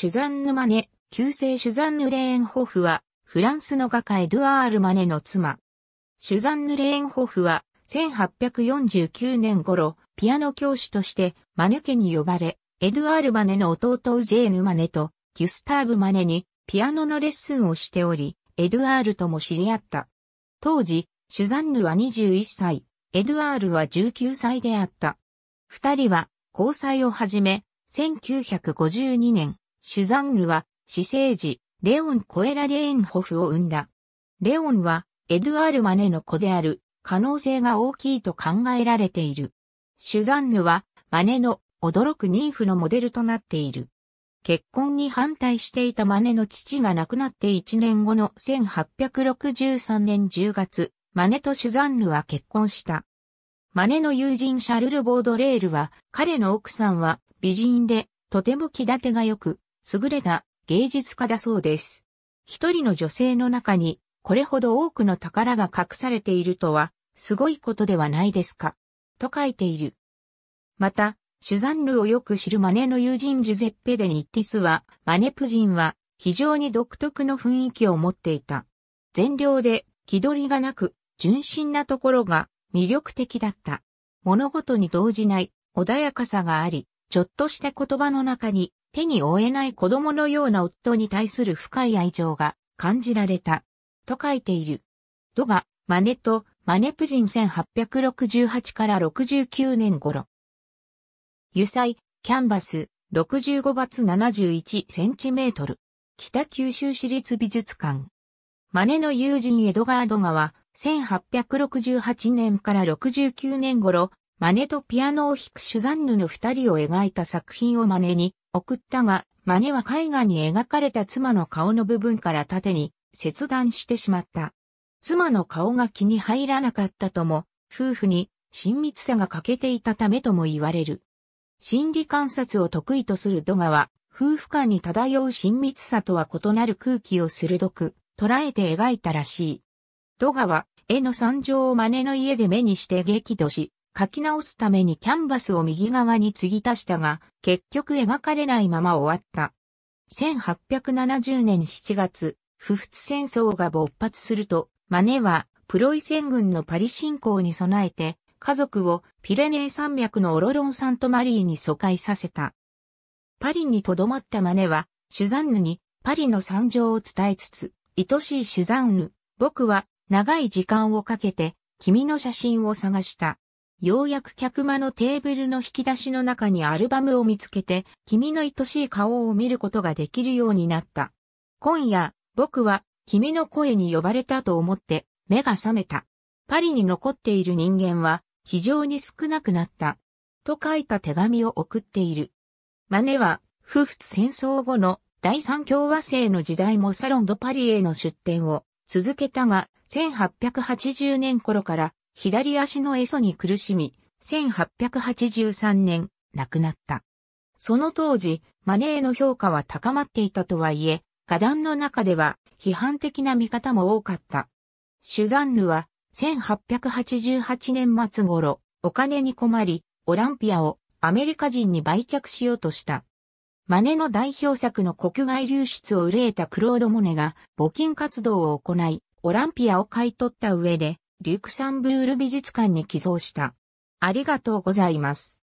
シュザンヌ・マネ、旧姓シュザンヌ・レーンホフは、フランスの画家エドゥアール・マネの妻。シュザンヌ・レーンホフは、1849年頃、ピアノ教師として、マネ家に呼ばれ、エドゥアール・マネの弟ウジェーヌ・マネと、ギュスターブ・マネに、ピアノのレッスンをしており、エドゥアールとも知り合った。当時、シュザンヌは21歳、エドゥアールは19歳であった。二人は、交際を始め、1952年、シュザンヌは、私生児、レオン・コエラ・レーンホフを生んだ。レオンは、エドゥアール・マネの子である、可能性が大きいと考えられている。シュザンヌは、マネの驚く妊婦のモデルとなっている。結婚に反対していたマネの父が亡くなって1年後の1863年10月、マネとシュザンヌは結婚した。マネの友人シャルル・ボードレールは、彼の奥さんは美人で、とても気立てが良く、優れた芸術家だそうです。一人の女性の中に、これほど多くの宝が隠されているとは、すごいことではないですか。と書いている。また、シュザンヌをよく知るマネの友人ジュゼッペ・デ・ニッティスは、マネプ人は非常に独特の雰囲気を持っていた。善良で気取りがなく、純真なところが魅力的だった。物事に動じない穏やかさがあり、ちょっとした言葉の中に手に負えない子供のような夫に対する深い愛情が感じられた。と書いている。ドガ、マネと、マネプ人1868から69年頃。油彩、キャンバス、65罰71センチメートル。北九州市立美術館。マネの友人エドガードガは、1868年から69年頃、マネとピアノを弾くシュザンヌの二人を描いた作品をマネに送ったが、マネは絵画に描かれた妻の顔の部分から縦に切断してしまった。妻の顔が気に入らなかったとも、夫婦に親密さが欠けていたためとも言われる。心理観察を得意とするドガは、夫婦間に漂う親密さとは異なる空気を鋭く捉えて描いたらしい。ドガは、絵の惨状を真似の家で目にして激怒し、書き直すためにキャンバスを右側に継ぎ足したが、結局描かれないまま終わった。1870年7月、不仏戦争が勃発すると、マネはプロイセン軍のパリ侵攻に備えて、家族をピレネー山脈のオロロンサントマリーに疎開させた。パリに留まったマネは、シュザンヌにパリの惨状を伝えつつ、愛しいシュザンヌ、僕は長い時間をかけて君の写真を探した。ようやく客間のテーブルの引き出しの中にアルバムを見つけて、君の愛しい顔を見ることができるようになった。今夜、僕は、君の声に呼ばれたと思って、目が覚めた。パリに残っている人間は、非常に少なくなった。と書いた手紙を送っている。マネは、夫婦戦争後の第三共和制の時代もサロンドパリへの出展を続けたが、1880年頃から左足のエソに苦しみ、1883年、亡くなった。その当時、マネーの評価は高まっていたとはいえ、画壇の中では批判的な見方も多かった。シュザンヌは1888年末頃、お金に困り、オランピアをアメリカ人に売却しようとした。マネの代表作の国外流出を憂えたクロード・モネが募金活動を行い、オランピアを買い取った上で、リュクサンブール美術館に寄贈した。ありがとうございます。